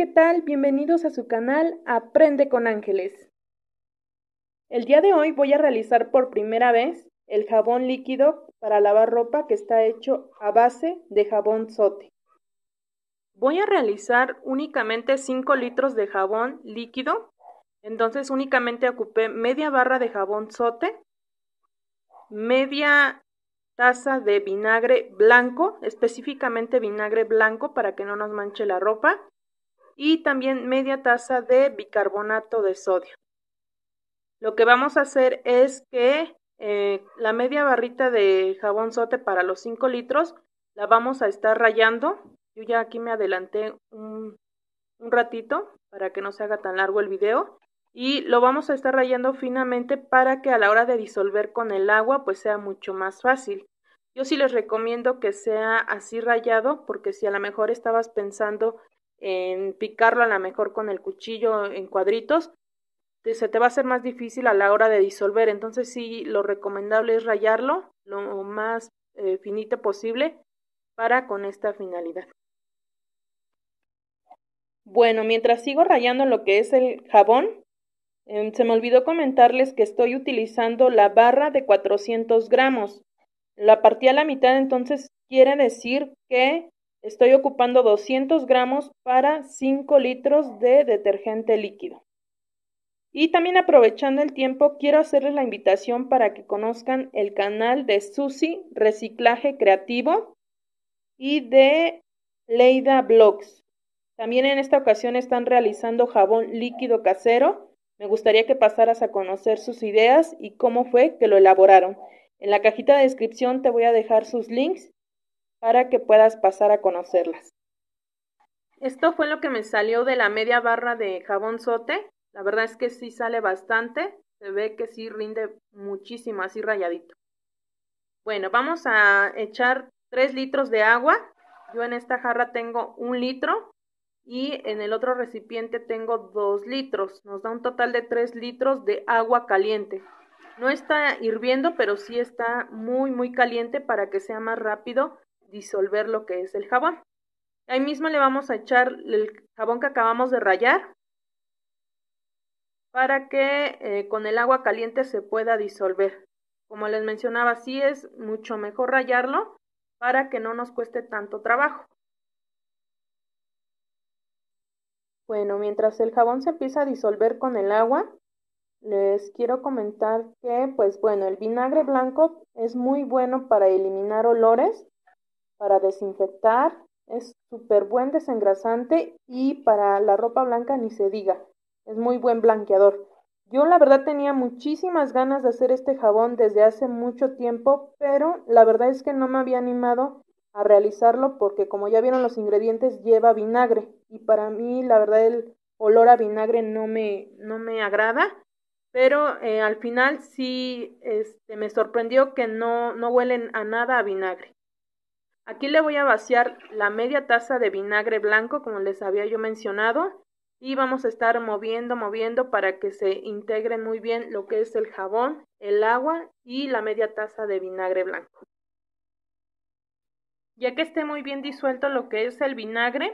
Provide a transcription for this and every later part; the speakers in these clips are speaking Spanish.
¿qué tal? Bienvenidos a su canal Aprende con Ángeles. El día de hoy voy a realizar por primera vez el jabón líquido para lavar ropa que está hecho a base de jabón sote. Voy a realizar únicamente 5 litros de jabón líquido, entonces únicamente ocupé media barra de jabón sote, media taza de vinagre blanco, específicamente vinagre blanco para que no nos manche la ropa, y también media taza de bicarbonato de sodio. Lo que vamos a hacer es que eh, la media barrita de jabón sote para los 5 litros la vamos a estar rayando. Yo ya aquí me adelanté un, un ratito para que no se haga tan largo el video y lo vamos a estar rayando finamente para que a la hora de disolver con el agua pues sea mucho más fácil. Yo sí les recomiendo que sea así rayado porque si a lo mejor estabas pensando en picarlo a lo mejor con el cuchillo en cuadritos, se te va a hacer más difícil a la hora de disolver. Entonces sí, lo recomendable es rayarlo lo más eh, finito posible para con esta finalidad. Bueno, mientras sigo rayando lo que es el jabón, em, se me olvidó comentarles que estoy utilizando la barra de 400 gramos. La partí a la mitad, entonces quiere decir que Estoy ocupando 200 gramos para 5 litros de detergente líquido. Y también aprovechando el tiempo, quiero hacerles la invitación para que conozcan el canal de Susi Reciclaje Creativo y de Leida Blogs. También en esta ocasión están realizando jabón líquido casero. Me gustaría que pasaras a conocer sus ideas y cómo fue que lo elaboraron. En la cajita de descripción te voy a dejar sus links para que puedas pasar a conocerlas. Esto fue lo que me salió de la media barra de jabón sote. La verdad es que sí sale bastante. Se ve que sí rinde muchísimo, así rayadito. Bueno, vamos a echar 3 litros de agua. Yo en esta jarra tengo un litro y en el otro recipiente tengo 2 litros. Nos da un total de 3 litros de agua caliente. No está hirviendo, pero sí está muy, muy caliente para que sea más rápido disolver lo que es el jabón. Ahí mismo le vamos a echar el jabón que acabamos de rayar para que eh, con el agua caliente se pueda disolver. Como les mencionaba, sí es mucho mejor rayarlo para que no nos cueste tanto trabajo. Bueno, mientras el jabón se empieza a disolver con el agua, les quiero comentar que, pues bueno, el vinagre blanco es muy bueno para eliminar olores para desinfectar, es súper buen desengrasante y para la ropa blanca ni se diga, es muy buen blanqueador. Yo la verdad tenía muchísimas ganas de hacer este jabón desde hace mucho tiempo, pero la verdad es que no me había animado a realizarlo porque como ya vieron los ingredientes lleva vinagre y para mí la verdad el olor a vinagre no me, no me agrada, pero eh, al final sí este, me sorprendió que no, no huelen a nada a vinagre. Aquí le voy a vaciar la media taza de vinagre blanco, como les había yo mencionado, y vamos a estar moviendo, moviendo para que se integre muy bien lo que es el jabón, el agua y la media taza de vinagre blanco. Ya que esté muy bien disuelto lo que es el vinagre,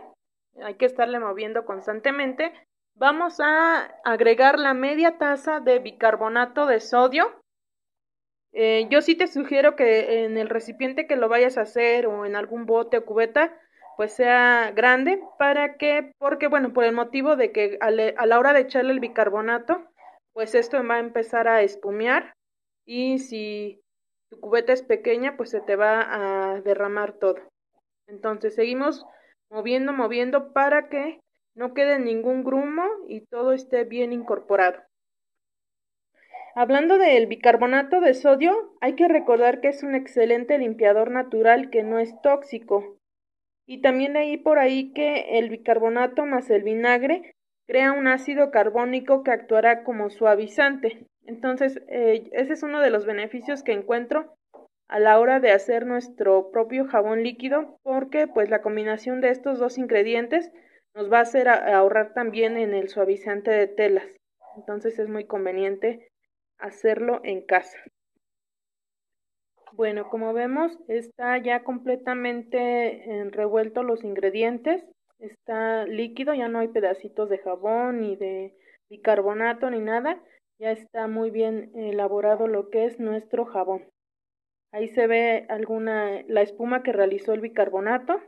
hay que estarle moviendo constantemente, vamos a agregar la media taza de bicarbonato de sodio eh, yo sí te sugiero que en el recipiente que lo vayas a hacer o en algún bote o cubeta, pues sea grande para que, porque bueno, por el motivo de que a, a la hora de echarle el bicarbonato, pues esto va a empezar a espumear y si tu cubeta es pequeña, pues se te va a derramar todo. Entonces seguimos moviendo, moviendo para que no quede ningún grumo y todo esté bien incorporado. Hablando del bicarbonato de sodio, hay que recordar que es un excelente limpiador natural que no es tóxico. Y también ahí por ahí que el bicarbonato más el vinagre crea un ácido carbónico que actuará como suavizante. Entonces, eh, ese es uno de los beneficios que encuentro a la hora de hacer nuestro propio jabón líquido porque pues la combinación de estos dos ingredientes nos va a hacer ahorrar también en el suavizante de telas. Entonces es muy conveniente hacerlo en casa. Bueno, como vemos, está ya completamente eh, revuelto los ingredientes. Está líquido, ya no hay pedacitos de jabón ni de bicarbonato ni nada. Ya está muy bien elaborado lo que es nuestro jabón. Ahí se ve alguna la espuma que realizó el bicarbonato.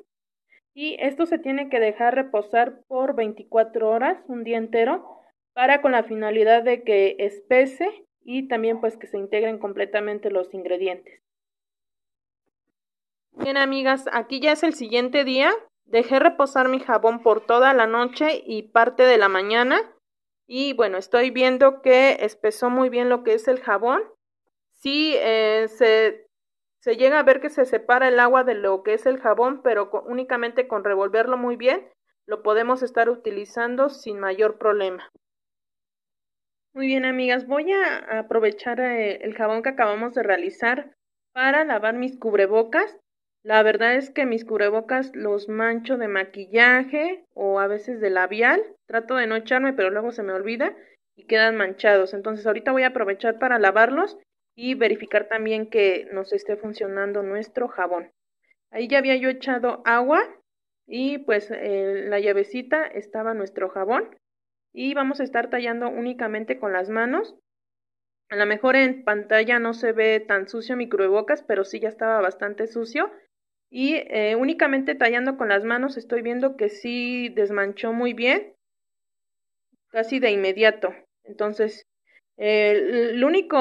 Y esto se tiene que dejar reposar por 24 horas, un día entero, para con la finalidad de que espese y también pues que se integren completamente los ingredientes. Bien amigas, aquí ya es el siguiente día. Dejé reposar mi jabón por toda la noche y parte de la mañana. Y bueno, estoy viendo que espesó muy bien lo que es el jabón. Sí, eh, se, llega a ver que se separa el agua de lo que es el jabón, pero únicamente con revolverlo muy bien lo podemos estar utilizando sin mayor problema. Muy bien, amigas, voy a aprovechar eh, el jabón que acabamos de realizar para lavar mis cubrebocas. La verdad es que mis cubrebocas los mancho de maquillaje o a veces de labial. Trato de no echarme, pero luego se me olvida y quedan manchados. Entonces ahorita voy a aprovechar para lavarlos y verificar también que nos esté funcionando nuestro jabón. Ahí ya había yo echado agua y pues en eh, la llavecita estaba nuestro jabón y vamos a estar tallando únicamente con las manos. A lo mejor en pantalla no se ve tan sucio mi pero sí ya estaba bastante sucio. Y eh, únicamente tallando con las manos estoy viendo que sí desmanchó muy bien, casi de inmediato. Entonces, eh, el único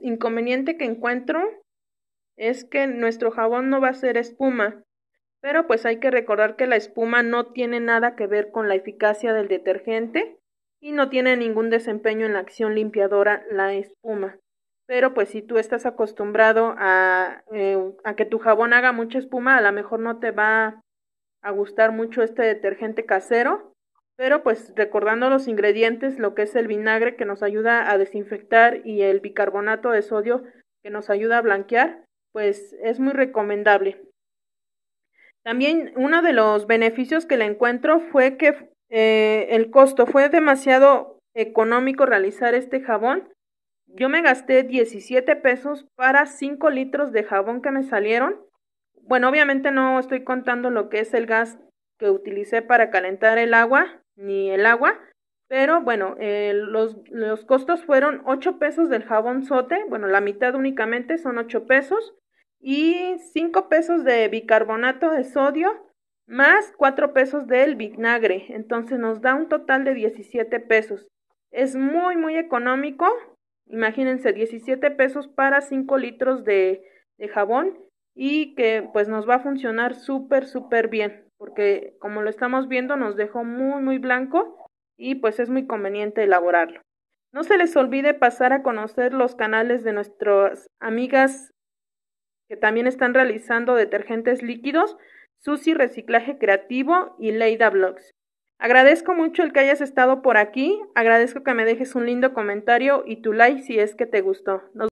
inconveniente que encuentro es que nuestro jabón no va a ser espuma, pero pues hay que recordar que la espuma no tiene nada que ver con la eficacia del detergente y no tiene ningún desempeño en la acción limpiadora la espuma. Pero pues si tú estás acostumbrado a, eh, a que tu jabón haga mucha espuma, a lo mejor no te va a gustar mucho este detergente casero, pero pues recordando los ingredientes, lo que es el vinagre que nos ayuda a desinfectar y el bicarbonato de sodio que nos ayuda a blanquear, pues es muy recomendable. También uno de los beneficios que le encuentro fue que eh, el costo fue demasiado económico realizar este jabón. Yo me gasté 17 pesos para 5 litros de jabón que me salieron. Bueno, obviamente no estoy contando lo que es el gas que utilicé para calentar el agua, ni el agua, pero bueno, eh, los, los, costos fueron 8 pesos del jabón sote, bueno, la mitad únicamente son 8 pesos, y 5 pesos de bicarbonato de sodio, más 4 pesos del vinagre, entonces nos da un total de 17 pesos. Es muy, muy económico. Imagínense, 17 pesos para 5 litros de, de jabón y que pues nos va a funcionar súper, súper bien, porque como lo estamos viendo nos dejó muy, muy blanco y pues es muy conveniente elaborarlo. No se les olvide pasar a conocer los canales de nuestras amigas que también están realizando detergentes líquidos Susi Reciclaje Creativo y Leida Blogs. Agradezco mucho el que hayas estado por aquí, agradezco que me dejes un lindo comentario y tu like si es que te gustó.